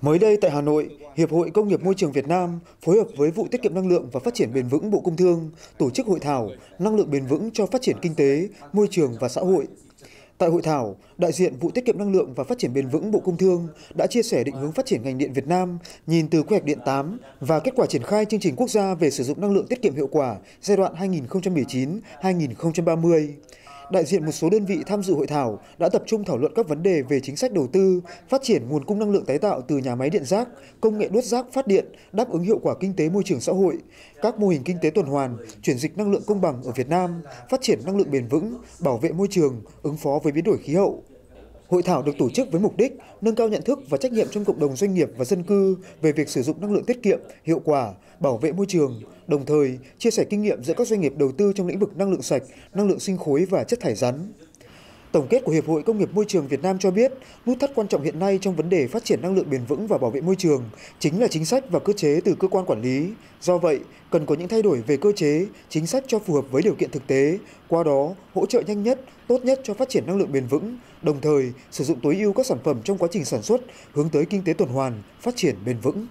Mới đây tại Hà Nội, Hiệp hội Công nghiệp Môi trường Việt Nam phối hợp với Vụ Tiết kiệm Năng lượng và Phát triển Bền vững Bộ Công Thương tổ chức hội thảo Năng lượng bền vững cho phát triển kinh tế, môi trường và xã hội. Tại hội thảo, đại diện Vụ Tiết kiệm Năng lượng và Phát triển Bền vững Bộ Công Thương đã chia sẻ định hướng phát triển ngành điện Việt Nam nhìn từ quy hoạch điện 8 và kết quả triển khai chương trình quốc gia về sử dụng năng lượng tiết kiệm hiệu quả giai đoạn 2019-2030 đại diện một số đơn vị tham dự hội thảo đã tập trung thảo luận các vấn đề về chính sách đầu tư, phát triển nguồn cung năng lượng tái tạo từ nhà máy điện rác, công nghệ đốt rác phát điện, đáp ứng hiệu quả kinh tế môi trường xã hội, các mô hình kinh tế tuần hoàn, chuyển dịch năng lượng công bằng ở Việt Nam, phát triển năng lượng bền vững, bảo vệ môi trường, ứng phó với biến đổi khí hậu. Hội thảo được tổ chức với mục đích nâng cao nhận thức và trách nhiệm trong cộng đồng doanh nghiệp và dân cư về việc sử dụng năng lượng tiết kiệm, hiệu quả, bảo vệ môi trường, đồng thời chia sẻ kinh nghiệm giữa các doanh nghiệp đầu tư trong lĩnh vực năng lượng sạch, năng lượng sinh khối và chất thải rắn. Tổng kết của Hiệp hội Công nghiệp Môi trường Việt Nam cho biết, nút thắt quan trọng hiện nay trong vấn đề phát triển năng lượng bền vững và bảo vệ môi trường chính là chính sách và cơ chế từ cơ quan quản lý. Do vậy, cần có những thay đổi về cơ chế, chính sách cho phù hợp với điều kiện thực tế, qua đó hỗ trợ nhanh nhất, tốt nhất cho phát triển năng lượng bền vững, đồng thời sử dụng tối ưu các sản phẩm trong quá trình sản xuất, hướng tới kinh tế tuần hoàn, phát triển bền vững.